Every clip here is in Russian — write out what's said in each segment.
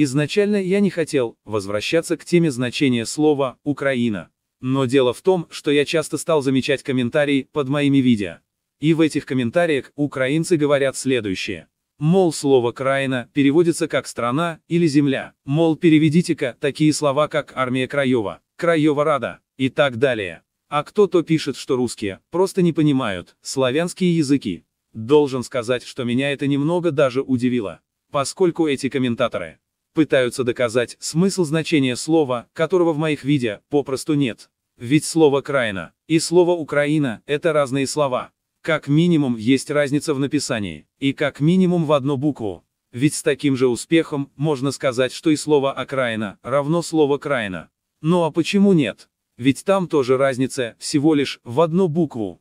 Изначально я не хотел возвращаться к теме значения слова «Украина». Но дело в том, что я часто стал замечать комментарии под моими видео. И в этих комментариях украинцы говорят следующее. Мол, слово «краина» переводится как «страна» или «земля». Мол, переведите-ка такие слова, как «армия Краева», «Краева Рада» и так далее. А кто-то пишет, что русские просто не понимают славянские языки. Должен сказать, что меня это немного даже удивило. Поскольку эти комментаторы пытаются доказать смысл значения слова, которого в моих видео попросту нет. Ведь слово «краина» и слово «Украина» — это разные слова. Как минимум есть разница в написании, и как минимум в одну букву. Ведь с таким же успехом можно сказать, что и слово «окраина» равно слово «краина». Ну а почему нет? Ведь там тоже разница всего лишь в одну букву.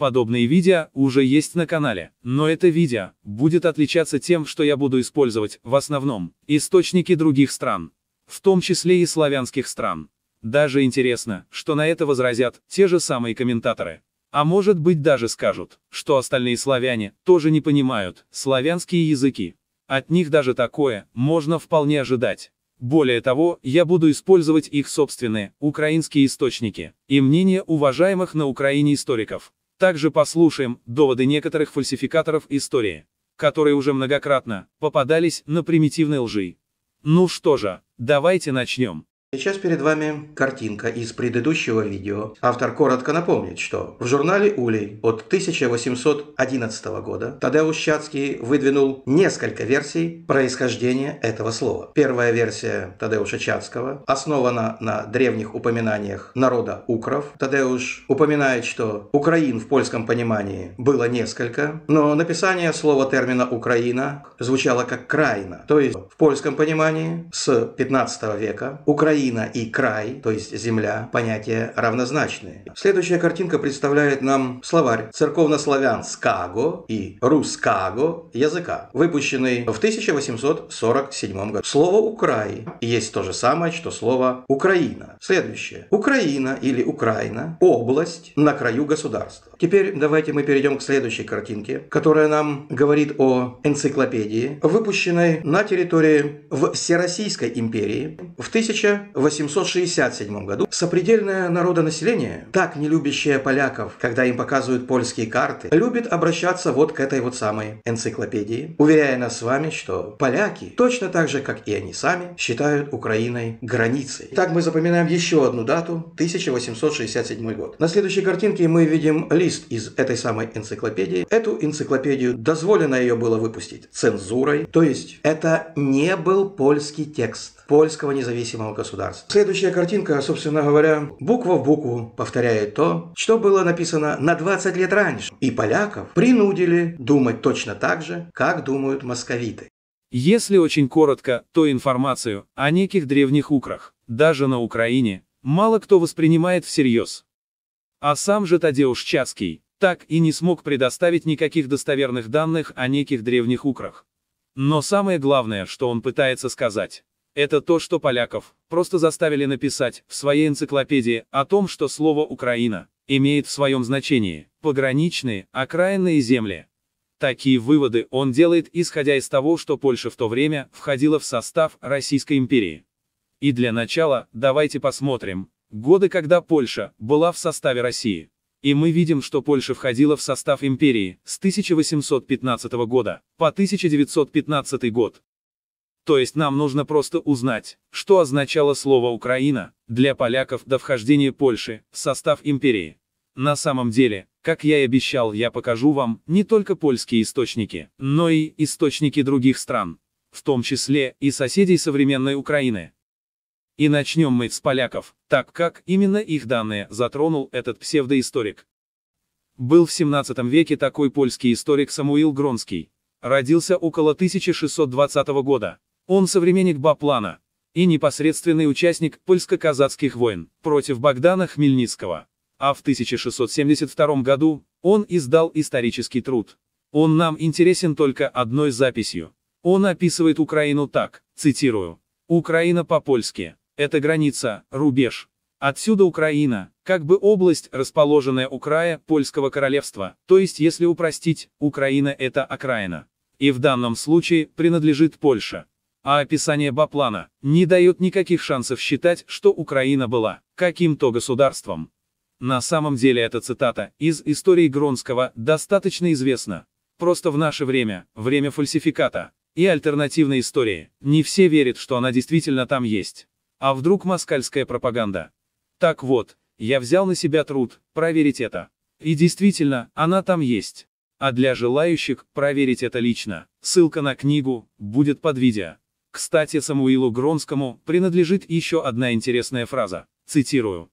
Подобные видео уже есть на канале, но это видео будет отличаться тем, что я буду использовать, в основном, источники других стран, в том числе и славянских стран. Даже интересно, что на это возразят те же самые комментаторы. А может быть даже скажут, что остальные славяне тоже не понимают славянские языки. От них даже такое можно вполне ожидать. Более того, я буду использовать их собственные, украинские источники, и мнения уважаемых на Украине историков, также послушаем доводы некоторых фальсификаторов истории, которые уже многократно попадались на примитивные лжи. Ну что же, давайте начнем. Сейчас перед вами картинка из предыдущего видео. Автор коротко напомнит, что в журнале «Улей» от 1811 года Тадеуш Щацкий выдвинул несколько версий происхождения этого слова. Первая версия Тадеуша Чацкого основана на древних упоминаниях народа укров. Тадеуш упоминает, что «Украин» в польском понимании было несколько, но написание слова термина «Украина» звучало как «краина», то есть в польском понимании с 15 века Украина Украина и край, то есть земля, понятия равнозначные. Следующая картинка представляет нам словарь церковнославянского и русского языка, выпущенный в 1847 году. Слово «Украй» есть то же самое, что слово «Украина». Следующее. Украина или Украина – область на краю государства. Теперь давайте мы перейдем к следующей картинке, которая нам говорит о энциклопедии, выпущенной на территории в Всероссийской империи в 1000 1867 году сопредельное народонаселение, так не любящее поляков, когда им показывают польские карты, любит обращаться вот к этой вот самой энциклопедии, уверяя нас с вами, что поляки, точно так же, как и они сами, считают Украиной границей. Так мы запоминаем еще одну дату, 1867 год. На следующей картинке мы видим лист из этой самой энциклопедии. Эту энциклопедию дозволено ее было выпустить цензурой, то есть это не был польский текст польского независимого государства государств. Следующая картинка, собственно говоря, буква в букву повторяет то, что было написано на 20 лет раньше. И поляков принудили думать точно так же, как думают московиты. Если очень коротко, то информацию о неких древних украх, даже на Украине, мало кто воспринимает всерьез. А сам же Тадеуш Чаский так и не смог предоставить никаких достоверных данных о неких древних украх. Но самое главное, что он пытается сказать, это то, что поляков просто заставили написать в своей энциклопедии о том, что слово «Украина» имеет в своем значении пограничные, окраинные земли. Такие выводы он делает, исходя из того, что Польша в то время входила в состав Российской империи. И для начала давайте посмотрим годы, когда Польша была в составе России. И мы видим, что Польша входила в состав империи с 1815 года по 1915 год. То есть нам нужно просто узнать, что означало слово «Украина» для поляков до вхождения Польши в состав империи. На самом деле, как я и обещал, я покажу вам не только польские источники, но и источники других стран, в том числе и соседей современной Украины. И начнем мы с поляков, так как именно их данные затронул этот псевдоисторик. Был в 17 веке такой польский историк Самуил Гронский. Родился около 1620 года, он современник Баплана и непосредственный участник польско-казацких войн против Богдана Хмельницкого. А в 1672 году он издал исторический труд. Он нам интересен только одной записью. Он описывает Украину так, цитирую. «Украина по-польски. Это граница, рубеж. Отсюда Украина, как бы область, расположенная у края польского королевства, то есть если упростить, Украина это окраина. И в данном случае принадлежит Польша а описание Баплана не дает никаких шансов считать, что Украина была каким-то государством. На самом деле эта цитата из истории Гронского достаточно известна. Просто в наше время, время фальсификата и альтернативной истории, не все верят, что она действительно там есть. А вдруг москальская пропаганда? Так вот, я взял на себя труд проверить это. И действительно, она там есть. А для желающих проверить это лично, ссылка на книгу будет под видео. Кстати, Самуилу Гронскому принадлежит еще одна интересная фраза, цитирую.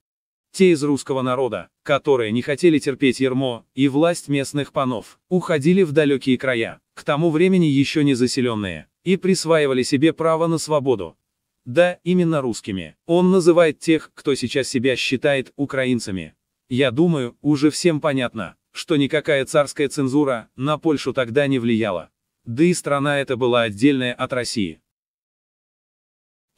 «Те из русского народа, которые не хотели терпеть ермо и власть местных панов, уходили в далекие края, к тому времени еще не заселенные, и присваивали себе право на свободу, да, именно русскими. Он называет тех, кто сейчас себя считает украинцами. Я думаю, уже всем понятно, что никакая царская цензура на Польшу тогда не влияла. Да и страна эта была отдельная от России.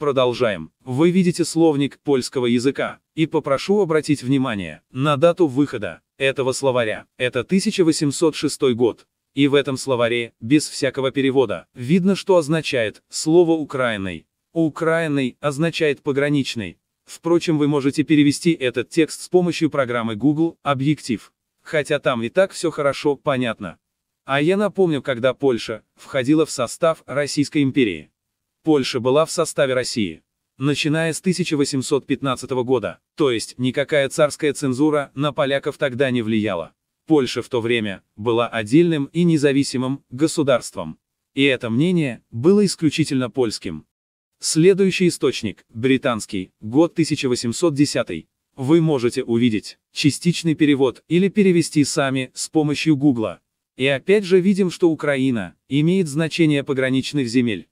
Продолжаем. Вы видите словник польского языка, и попрошу обратить внимание на дату выхода этого словаря. Это 1806 год. И в этом словаре, без всякого перевода, видно, что означает слово украиной. Украиной означает «пограничный». Впрочем, вы можете перевести этот текст с помощью программы Google «Объектив». Хотя там и так все хорошо понятно. А я напомню, когда Польша входила в состав Российской империи. Польша была в составе России. Начиная с 1815 года, то есть никакая царская цензура на поляков тогда не влияла. Польша в то время была отдельным и независимым государством. И это мнение было исключительно польским. Следующий источник, британский, год 1810. Вы можете увидеть частичный перевод или перевести сами с помощью Гугла. И опять же видим, что Украина имеет значение пограничных земель.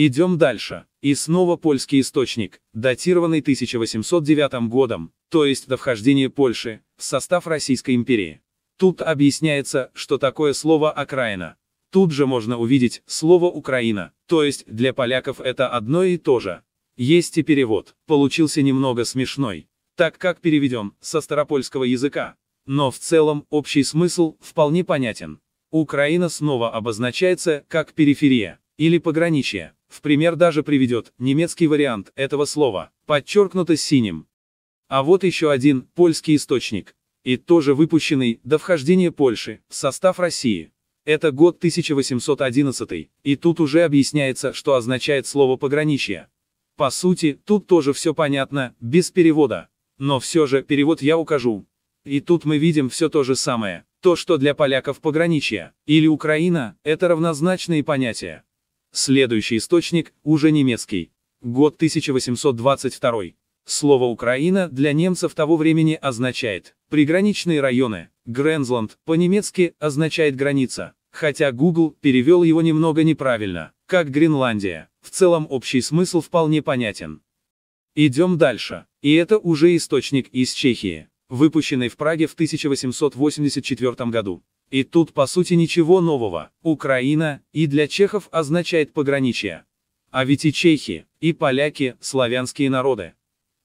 Идем дальше. И снова польский источник, датированный 1809 годом, то есть до вхождения Польши, в состав Российской империи. Тут объясняется, что такое слово «окраина». Тут же можно увидеть слово «Украина», то есть для поляков это одно и то же. Есть и перевод, получился немного смешной, так как переведен со старопольского языка. Но в целом общий смысл вполне понятен. Украина снова обозначается как периферия или пограничье. В пример даже приведет немецкий вариант этого слова, подчеркнуто синим. А вот еще один, польский источник. И тоже выпущенный до вхождения Польши в состав России. Это год 1811, и тут уже объясняется, что означает слово «пограничье». По сути, тут тоже все понятно, без перевода. Но все же, перевод я укажу. И тут мы видим все то же самое. То, что для поляков пограничье, или Украина, это равнозначные понятия. Следующий источник, уже немецкий. Год 1822. Слово «Украина» для немцев того времени означает «приграничные районы». Грензланд по-немецки означает «граница», хотя Google перевел его немного неправильно, как Гренландия. В целом общий смысл вполне понятен. Идем дальше. И это уже источник из Чехии, выпущенный в Праге в 1884 году. И тут по сути ничего нового. Украина и для чехов означает пограничье. А ведь и чехи, и поляки – славянские народы.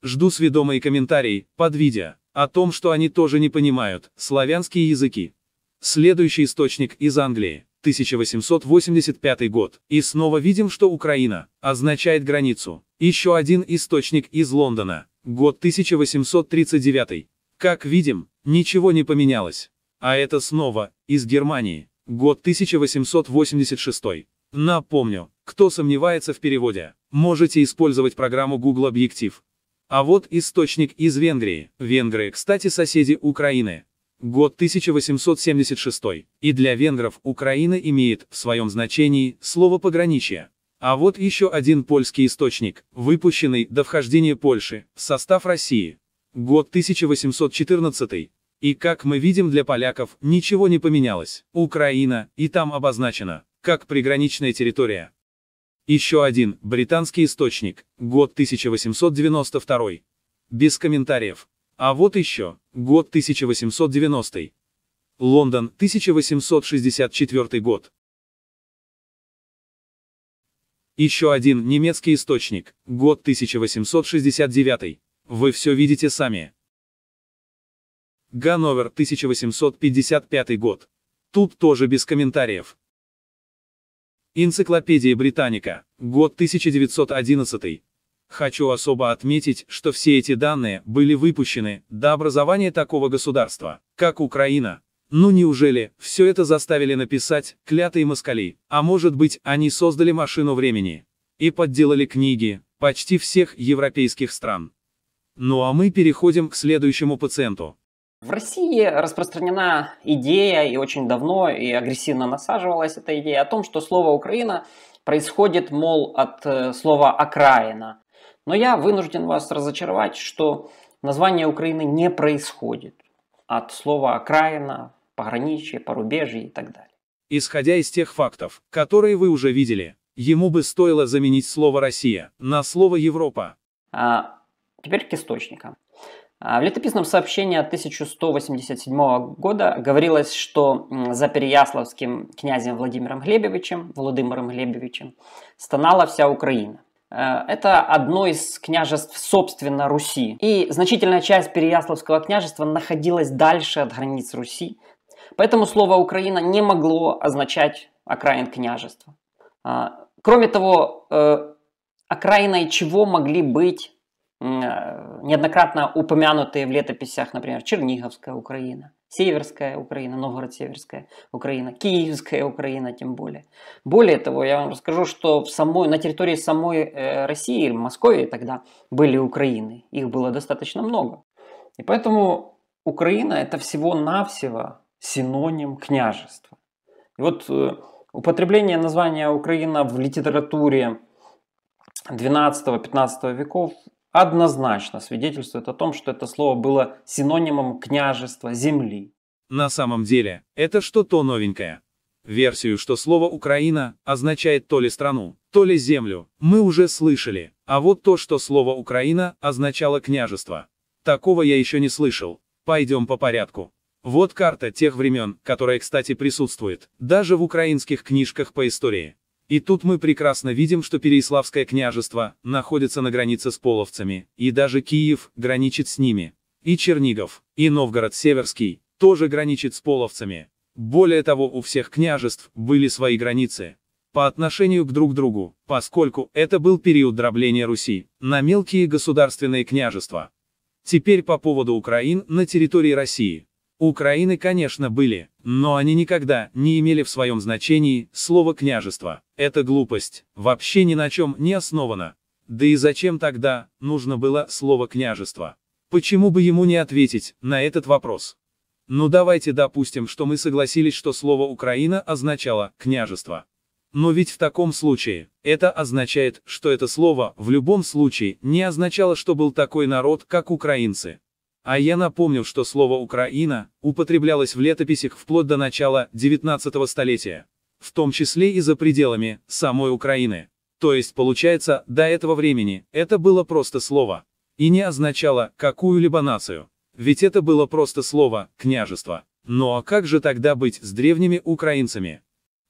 Жду сведомые комментарии под видео о том, что они тоже не понимают славянские языки. Следующий источник из Англии, 1885 год. И снова видим, что Украина означает границу. Еще один источник из Лондона, год 1839. Как видим, ничего не поменялось. А это снова из Германии, год 1886. Напомню, кто сомневается в переводе, можете использовать программу Google Объектив. А вот источник из Венгрии. Венгры, кстати, соседи Украины. Год 1876. И для венгров Украина имеет в своем значении слово «пограничье». А вот еще один польский источник, выпущенный до вхождения Польши в состав России. Год 1814. И как мы видим для поляков, ничего не поменялось. Украина, и там обозначена как приграничная территория. Еще один, британский источник, год 1892. Без комментариев. А вот еще, год 1890. Лондон, 1864 год. Еще один немецкий источник, год 1869. Вы все видите сами. Ганновер, 1855 год. Тут тоже без комментариев. Энциклопедия Британика, год 1911. Хочу особо отметить, что все эти данные были выпущены до образования такого государства, как Украина. Ну неужели, все это заставили написать клятые москали, а может быть, они создали машину времени и подделали книги почти всех европейских стран. Ну а мы переходим к следующему пациенту. В России распространена идея, и очень давно, и агрессивно насаживалась эта идея, о том, что слово «Украина» происходит, мол, от э, слова «окраина». Но я вынужден вас разочаровать, что название Украины не происходит от слова «окраина», «пограничье», «порубежье» и так далее. Исходя из тех фактов, которые вы уже видели, ему бы стоило заменить слово «Россия» на слово «Европа». А теперь к источникам. А в летописном сообщении 1187 года говорилось, что за Переяславским князем Владимиром Глебевичем, Владимиром Глебевичем, стонала вся Украина. Э, это одно из княжеств, собственно, Руси. И значительная часть Переяславского княжества находилась дальше от границ Руси. Поэтому слово «Украина» не могло означать окраин княжества. А, кроме того, э, окраиной чего могли быть Э, неоднократно упомянутые в летописях, например, Черниговская Украина, Северская Украина, Новгород-Северская Украина, Киевская Украина тем более. Более того, я вам расскажу, что в самой, на территории самой э, России, Московии тогда были Украины. Их было достаточно много. И поэтому Украина это всего-навсего синоним княжества. И вот э, употребление названия Украина в литературе 12-15 веков однозначно свидетельствует о том, что это слово было синонимом княжества, земли. На самом деле, это что-то новенькое. Версию, что слово «Украина» означает то ли страну, то ли землю, мы уже слышали, а вот то, что слово «Украина» означало княжество. Такого я еще не слышал. Пойдем по порядку. Вот карта тех времен, которая, кстати, присутствует, даже в украинских книжках по истории. И тут мы прекрасно видим, что Переяславское княжество находится на границе с половцами, и даже Киев граничит с ними. И Чернигов, и Новгород Северский тоже граничит с половцами. Более того, у всех княжеств были свои границы по отношению к друг другу, поскольку это был период дробления Руси на мелкие государственные княжества. Теперь по поводу Украин на территории России. У Украины, конечно, были, но они никогда не имели в своем значении слово «княжество». Это глупость, вообще ни на чем не основана. Да и зачем тогда нужно было слово «княжество»? Почему бы ему не ответить на этот вопрос? Ну давайте допустим, что мы согласились, что слово «Украина» означало «княжество». Но ведь в таком случае, это означает, что это слово, в любом случае, не означало, что был такой народ, как украинцы. А я напомню, что слово «Украина» употреблялось в летописях вплоть до начала 19 столетия, в том числе и за пределами самой Украины. То есть, получается, до этого времени это было просто слово. И не означало какую-либо нацию. Ведь это было просто слово «княжество». Ну а как же тогда быть с древними украинцами?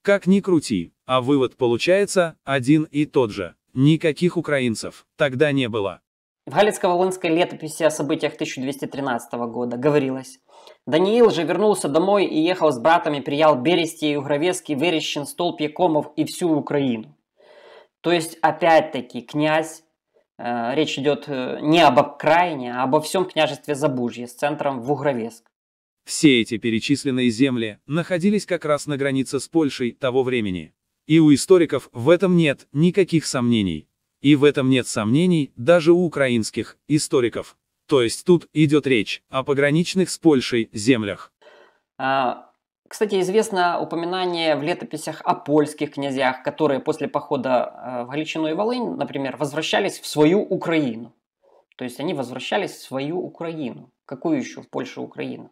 Как ни крути, а вывод получается один и тот же. Никаких украинцев тогда не было. В Галицко-Волынской летописи о событиях 1213 года говорилось. Даниил же вернулся домой и ехал с братами, приял Берестие, Югровецкий, Верещин, Столб, Якомов и всю Украину. То есть, опять-таки, князь, э, речь идет э, не об окраине, а обо всем княжестве Забужье с центром в Угровеск. Все эти перечисленные земли находились как раз на границе с Польшей того времени. И у историков в этом нет никаких сомнений. И в этом нет сомнений даже у украинских историков. То есть тут идет речь о пограничных с Польшей землях. А... Кстати, известно упоминание в летописях о польских князьях, которые после похода э, в Галичину и Волынь, например, возвращались в свою Украину. То есть они возвращались в свою Украину. Какую еще в Польше Украину?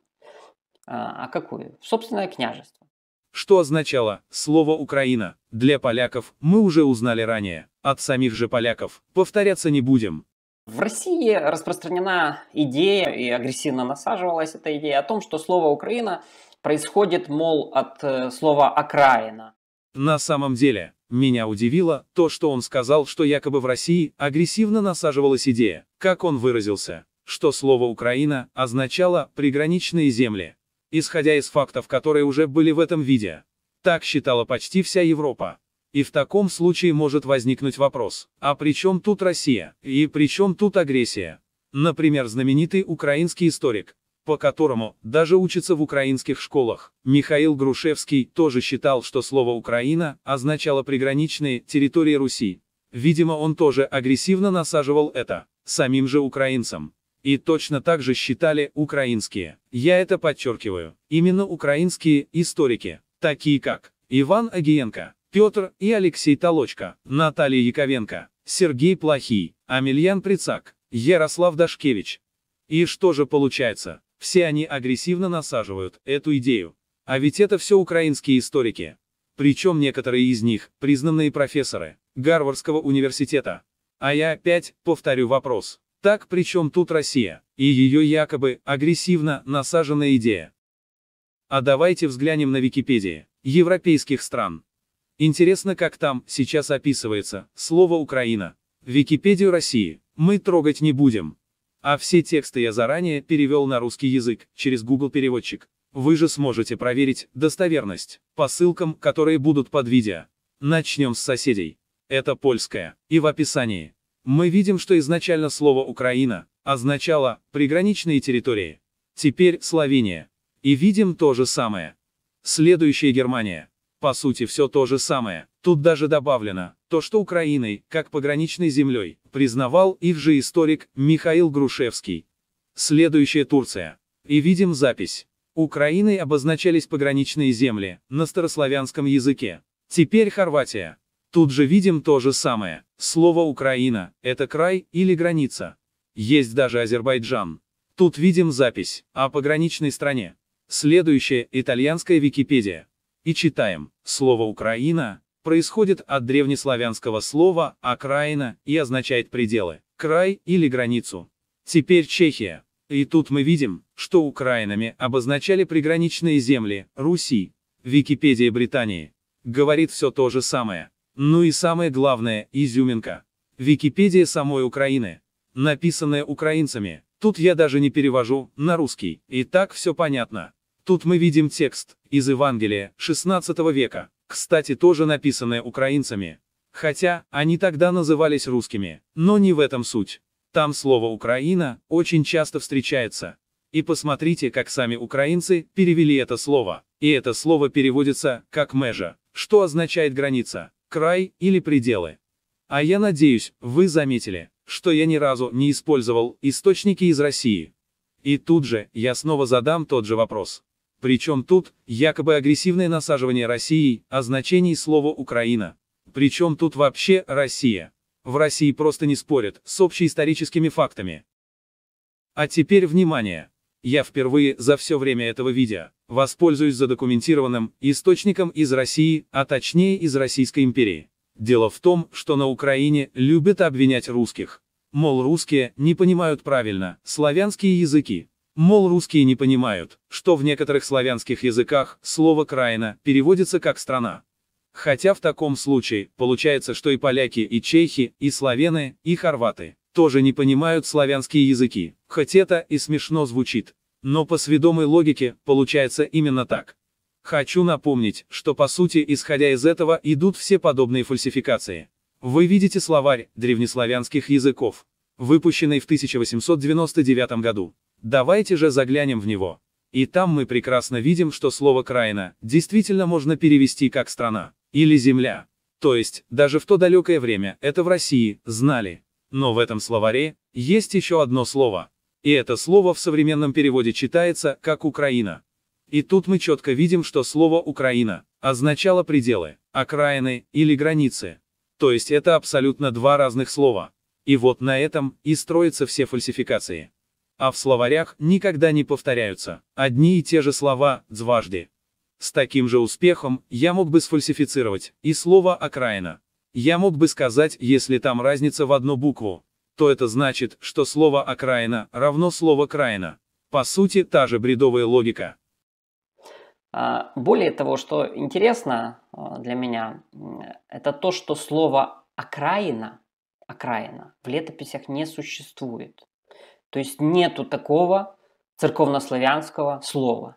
А, а какую? В собственное княжество. Что означало слово «Украина» для поляков, мы уже узнали ранее. От самих же поляков повторяться не будем. В России распространена идея, и агрессивно насаживалась эта идея, о том, что слово «Украина» происходит, мол, от э, слова «окраина». На самом деле, меня удивило то, что он сказал, что якобы в России агрессивно насаживалась идея, как он выразился, что слово «Украина» означало «приграничные земли» исходя из фактов, которые уже были в этом виде. Так считала почти вся Европа. И в таком случае может возникнуть вопрос, а при чем тут Россия, и при чем тут агрессия? Например, знаменитый украинский историк, по которому даже учатся в украинских школах, Михаил Грушевский тоже считал, что слово «Украина» означало приграничные территории Руси. Видимо, он тоже агрессивно насаживал это самим же украинцам. И точно так же считали украинские, я это подчеркиваю, именно украинские историки, такие как Иван Агиенко, Петр и Алексей Толочка, Наталья Яковенко, Сергей Плохий, Амельян Прицак, Ярослав Дашкевич. И что же получается, все они агрессивно насаживают эту идею. А ведь это все украинские историки. Причем некоторые из них – признанные профессоры Гарвардского университета. А я опять повторю вопрос. Так причем тут Россия и ее якобы агрессивно насаженная идея. А давайте взглянем на Википедии европейских стран. Интересно, как там сейчас описывается слово «Украина». Википедию России мы трогать не будем. А все тексты я заранее перевел на русский язык через Google переводчик. Вы же сможете проверить достоверность по ссылкам, которые будут под видео. Начнем с соседей. Это польская, и в описании мы видим, что изначально слово «Украина» означало «приграничные территории». Теперь Словения. И видим то же самое. Следующая Германия. По сути все то же самое. Тут даже добавлено, то что Украиной, как пограничной землей, признавал их же историк Михаил Грушевский. Следующая Турция. И видим запись. Украиной обозначались пограничные земли, на старославянском языке. Теперь Хорватия. Тут же видим то же самое. Слово «Украина» — это край или граница. Есть даже Азербайджан. Тут видим запись о пограничной стране. Следующая — итальянская Википедия. И читаем. Слово «Украина» происходит от древнеславянского слова «окраина» и означает пределы, край или границу. Теперь Чехия. И тут мы видим, что украинами обозначали приграничные земли Руси. Википедия Британии говорит все то же самое. Ну и самое главное, изюминка. Википедия самой Украины, написанная украинцами. Тут я даже не перевожу на русский, и так все понятно. Тут мы видим текст из Евангелия 16 века, кстати тоже написанное украинцами. Хотя, они тогда назывались русскими, но не в этом суть. Там слово «Украина» очень часто встречается. И посмотрите, как сами украинцы перевели это слово. И это слово переводится как «межа», что означает «граница» край или пределы. А я надеюсь, вы заметили, что я ни разу не использовал источники из России. И тут же я снова задам тот же вопрос. Причем тут якобы агрессивное насаживание России о а значении слова «Украина». Причем тут вообще Россия. В России просто не спорят с общеисторическими фактами. А теперь внимание. Я впервые за все время этого видео воспользуюсь задокументированным источником из России, а точнее из Российской империи. Дело в том, что на Украине любят обвинять русских. Мол, русские не понимают правильно славянские языки. Мол, русские не понимают, что в некоторых славянских языках слово «краина» переводится как «страна». Хотя в таком случае, получается, что и поляки, и чехи, и словены, и хорваты тоже не понимают славянские языки, хоть это и смешно звучит. Но по сведомой логике, получается именно так. Хочу напомнить, что по сути, исходя из этого, идут все подобные фальсификации. Вы видите словарь древнеславянских языков, выпущенный в 1899 году. Давайте же заглянем в него. И там мы прекрасно видим, что слово «краина» действительно можно перевести как «страна» или «земля». То есть, даже в то далекое время это в России знали. Но в этом словаре есть еще одно слово, и это слово в современном переводе читается, как «Украина». И тут мы четко видим, что слово «Украина» означало пределы, окраины или границы. То есть это абсолютно два разных слова. И вот на этом и строятся все фальсификации. А в словарях никогда не повторяются одни и те же слова дважды. С таким же успехом я мог бы сфальсифицировать и слово «окраина». Я мог бы сказать, если там разница в одну букву, то это значит, что слово «окраина» равно слово «краина». По сути, та же бредовая логика. А, более того, что интересно а, для меня, это то, что слово «окраина», «окраина» в летописях не существует. То есть нету такого церковнославянского слова.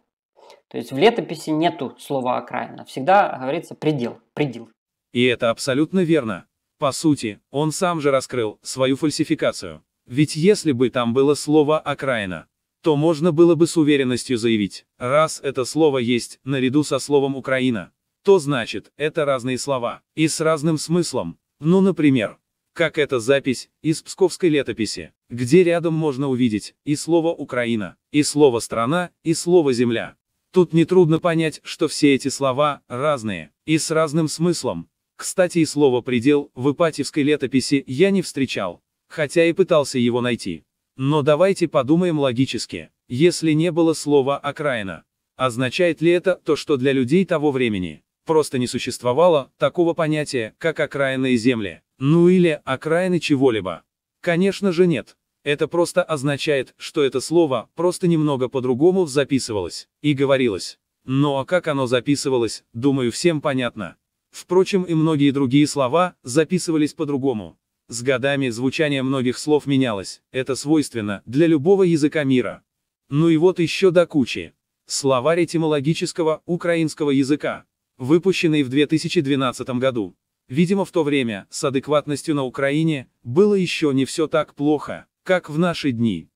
То есть в летописи нету слова «окраина». Всегда говорится «предел», «предел». И это абсолютно верно. По сути, он сам же раскрыл свою фальсификацию. Ведь если бы там было слово «окраина», то можно было бы с уверенностью заявить, раз это слово есть наряду со словом «Украина», то значит, это разные слова, и с разным смыслом. Ну, например, как эта запись из псковской летописи, где рядом можно увидеть и слово «Украина», и слово «страна», и слово «земля». Тут нетрудно понять, что все эти слова разные, и с разным смыслом, кстати, и слово «предел» в ипатьевской летописи я не встречал, хотя и пытался его найти. Но давайте подумаем логически. Если не было слова «окраина», означает ли это то, что для людей того времени просто не существовало такого понятия, как окраинные земли, ну или окраины чего-либо? Конечно же нет. Это просто означает, что это слово просто немного по-другому записывалось и говорилось. Ну а как оно записывалось, думаю, всем понятно. Впрочем и многие другие слова записывались по-другому. С годами звучание многих слов менялось, это свойственно для любого языка мира. Ну и вот еще до кучи. Словарь этимологического украинского языка, выпущенный в 2012 году. Видимо в то время с адекватностью на Украине было еще не все так плохо, как в наши дни.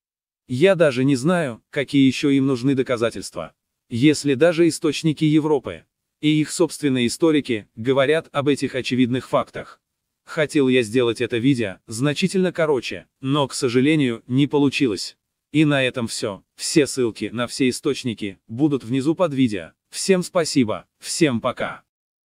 Я даже не знаю, какие еще им нужны доказательства. Если даже источники Европы и их собственные историки говорят об этих очевидных фактах. Хотел я сделать это видео значительно короче, но, к сожалению, не получилось. И на этом все. Все ссылки на все источники будут внизу под видео. Всем спасибо, всем пока.